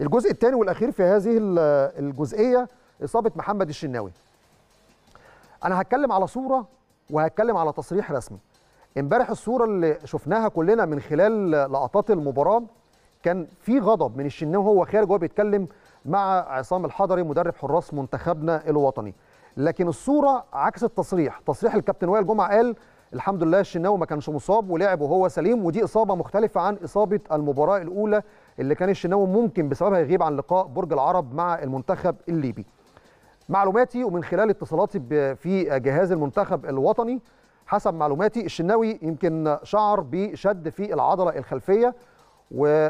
الجزء الثاني والاخير في هذه الجزئيه اصابه محمد الشناوي انا هتكلم على صوره وهتكلم على تصريح رسمي امبارح الصوره اللي شفناها كلنا من خلال لقطات المباراه كان في غضب من الشناوي وهو خارج وهو بيتكلم مع عصام الحضري مدرب حراس منتخبنا الوطني لكن الصوره عكس التصريح تصريح الكابتن وائل جمعه قال الحمد لله الشناوي ما كانش مصاب ولعب وهو سليم ودي اصابه مختلفه عن اصابه المباراه الاولى اللي كان الشناوي ممكن بسببها يغيب عن لقاء برج العرب مع المنتخب الليبي معلوماتي ومن خلال اتصالاتي في جهاز المنتخب الوطني حسب معلوماتي الشناوي يمكن شعر بشد في العضله الخلفيه و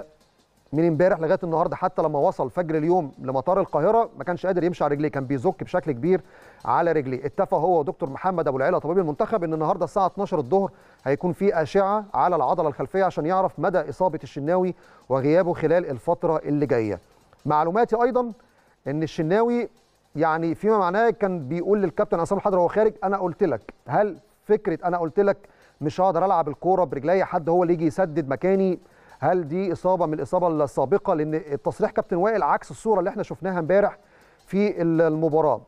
من امبارح لغايه النهارده حتى لما وصل فجر اليوم لمطار القاهره ما كانش قادر يمشي على رجليه كان بيزك بشكل كبير على رجليه اتفق هو ودكتور محمد ابو العيله طبيب المنتخب ان النهارده الساعه 12 الظهر هيكون في اشعه على العضله الخلفيه عشان يعرف مدى اصابه الشناوي وغيابه خلال الفتره اللي جايه معلوماتي ايضا ان الشناوي يعني فيما معناه كان بيقول للكابتن عصام الحضري وهو خارج انا قلت لك هل فكره انا قلت لك مش هقدر العب الكوره برجليا حد هو اللي يجي يسدد مكاني هل دي اصابه من الاصابه السابقه لان التصريح كابتن وائل عكس الصوره اللي احنا شفناها امبارح في المباراه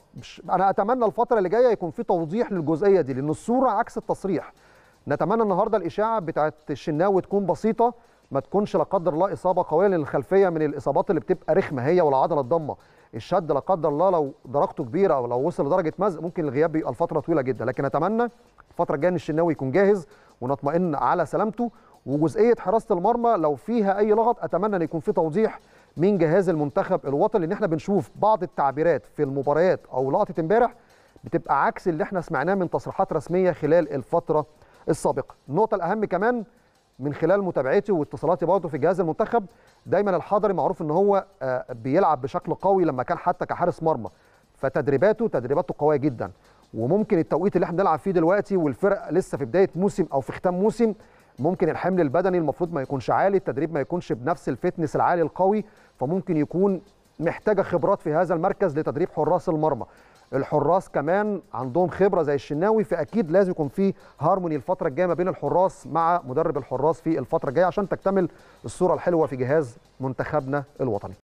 انا اتمنى الفتره اللي جايه يكون في توضيح للجزئيه دي لان الصوره عكس التصريح نتمنى النهارده الاشاعه بتاعه الشناوي تكون بسيطه ما تكونش لا قدر الله اصابه قويه لان الخلفيه من الاصابات اللي بتبقى رخمه هي والعضله الضامه الشد لا قدر الله لو درجته كبيره او لو وصل لدرجه مزق ممكن الغياب بيبقى لفتره طويله جدا لكن اتمنى الفتره الجايه الشناوي يكون جاهز ونطمئن على سلامته وجزئيه حراسه المرمى لو فيها اي لغط اتمنى ان يكون في توضيح من جهاز المنتخب الوطني لان احنا بنشوف بعض التعبيرات في المباريات او لقطه امبارح بتبقى عكس اللي احنا سمعناه من تصريحات رسميه خلال الفتره السابقه النقطه الاهم كمان من خلال متابعتي واتصالاتي برضه في جهاز المنتخب دايما الحضري معروف ان هو آه، بيلعب بشكل قوي لما كان حتى كحارس مرمى فتدريباته تدريباته قويه جدا وممكن التوقيت اللي احنا بنلعب فيه دلوقتي والفرق لسه في بدايه موسم او في ختام موسم ممكن الحمل البدني المفروض ما يكونش عالي التدريب ما يكونش بنفس الفتنس العالي القوي فممكن يكون محتاجه خبرات في هذا المركز لتدريب حراس المرمى الحراس كمان عندهم خبره زي الشناوي فاكيد لازم يكون في هارموني الفتره الجايه ما بين الحراس مع مدرب الحراس في الفتره الجايه عشان تكتمل الصوره الحلوه في جهاز منتخبنا الوطني